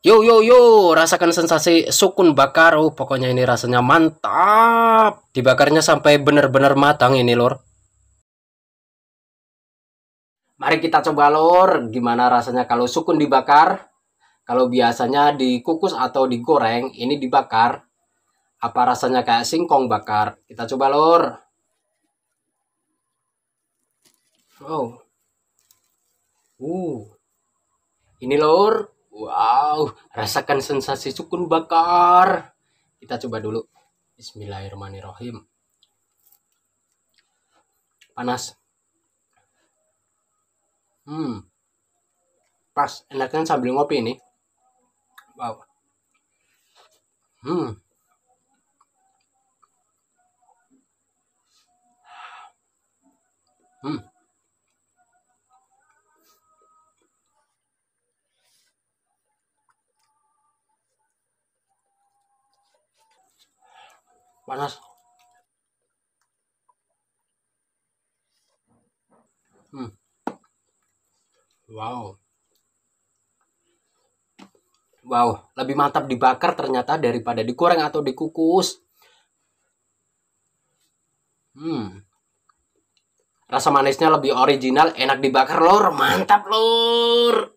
Yo yo yo, rasakan sensasi sukun bakar. Oh, pokoknya ini rasanya mantap. Dibakarnya sampai benar-benar matang ini, Lur. Mari kita coba, Lur, gimana rasanya kalau sukun dibakar? Kalau biasanya dikukus atau digoreng, ini dibakar. Apa rasanya kayak singkong bakar? Kita coba, Lur. Wow. Uh. Ini, Lur, Wow, rasakan sensasi sukun bakar. Kita coba dulu. Bismillahirrahmanirrahim. Panas. Hmm. Pas, enaknya sambil ngopi ini. Wow. Hmm. Hmm. panas hmm. wow wow lebih mantap dibakar ternyata daripada dikoreng atau dikukus hmm rasa manisnya lebih original enak dibakar lor mantap lor